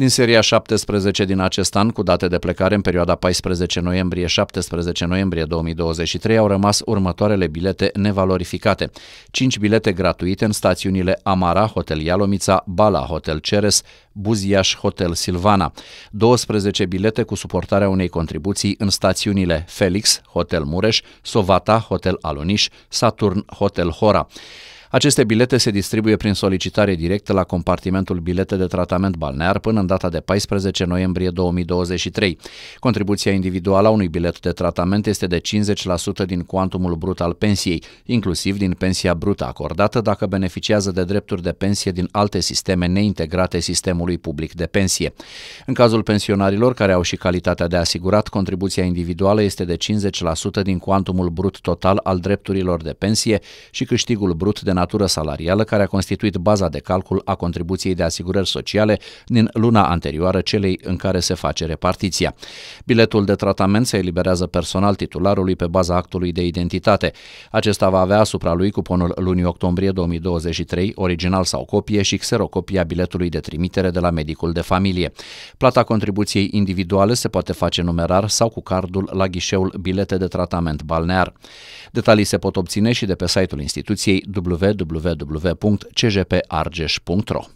din seria 17 din acest an, cu date de plecare în perioada 14 noiembrie-17 noiembrie 2023, au rămas următoarele bilete nevalorificate. 5 bilete gratuite în stațiunile Amara, Hotel Ialomița, Bala, Hotel Ceres, Buziaș, Hotel Silvana. 12 bilete cu suportarea unei contribuții în stațiunile Felix, Hotel Mureș, Sovata, Hotel Aluniș, Saturn, Hotel Hora. Aceste bilete se distribuie prin solicitare directă la compartimentul bilete de tratament balnear până în data de 14 noiembrie 2023. Contribuția individuală a unui bilet de tratament este de 50% din cuantumul brut al pensiei, inclusiv din pensia brută acordată dacă beneficiază de drepturi de pensie din alte sisteme neintegrate sistemului public de pensie. În cazul pensionarilor care au și calitatea de asigurat, contribuția individuală este de 50% din cuantumul brut total al drepturilor de pensie și câștigul brut de natură salarială care a constituit baza de calcul a contribuției de asigurări sociale din luna anterioară celei în care se face repartiția. Biletul de tratament se eliberează personal titularului pe baza actului de identitate. Acesta va avea asupra lui cuponul lunii octombrie 2023, original sau copie și xerocopia biletului de trimitere de la medicul de familie. Plata contribuției individuale se poate face numerar sau cu cardul la ghișeul bilete de tratament balnear. Detalii se pot obține și de pe site-ul instituției www www.cgpargeș.ro